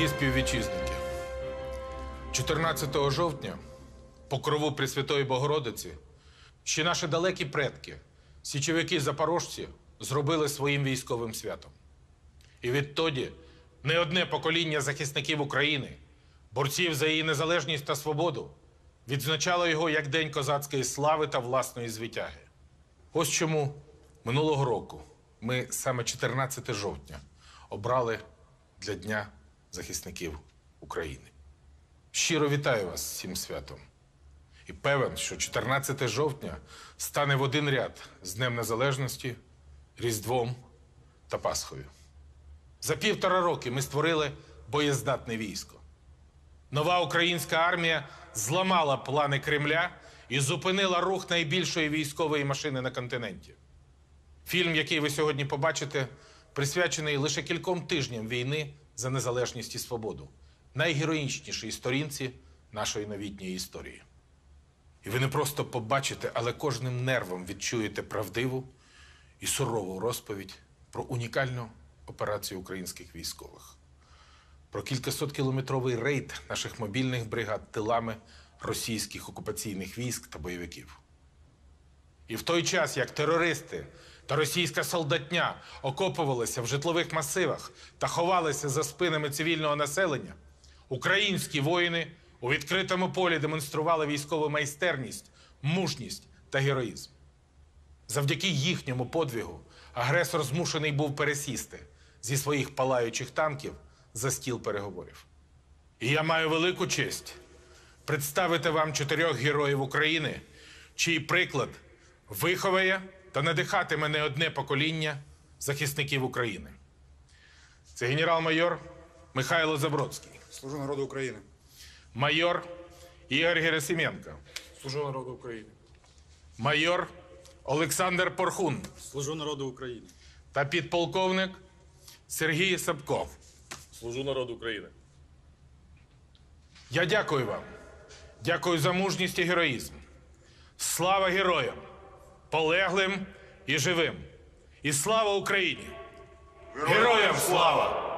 Дорогі співвітчизники, 14 жовтня по крову Пресвятої Богородиці ще наші далекі предки, січовики запорожці, зробили своїм військовим святом. І відтоді не одне покоління захисників України, борців за її незалежність та свободу, відзначало його як День козацької слави та власної звитяги. Ось чому минулого року ми саме 14 жовтня обрали для Дня захисників України. Щиро вітаю вас з цим святом і певен, що 14 жовтня стане в один ряд з Днем Незалежності, Різдвом та Пасхою. За півтора роки ми створили боєздатне військо. Нова українська армія зламала плани Кремля і зупинила рух найбільшої військової машини на континенті. Фільм, який ви сьогодні побачите, присвячений лише кільком тижням війни за незалежність і свободу, найгероїчнішій сторінці нашої новітньої історії. І ви не просто побачите, але кожним нервом відчуєте правдиву і сурову розповідь про унікальну операцію українських військових, про кількасоткілометровий рейд наших мобільних бригад тилами російських окупаційних військ та бойовиків. І в той час, як терористи та російська солдатня окопувалися в житлових масивах та ховалися за спинами цивільного населення, українські воїни у відкритому полі демонстрували військову майстерність, мужність та героїзм. Завдяки їхньому подвігу агресор змушений був пересісти зі своїх палаючих танків за стіл переговорів. І я маю велику честь представити вам чотирьох героїв України, чий приклад виховає та надихати мене одне покоління захисників України. Це генерал-майор Михайло Забродський. Служу народу України. Майор Ігор Герасименко. Служу народу України. Майор Олександр Порхун. Служу народу України. Та підполковник Сергій Сапков. Служу народу України. Я дякую вам. Дякую за мужність і героїзм. Слава героям! полеглим і живим. І слава Україні! Героям слава!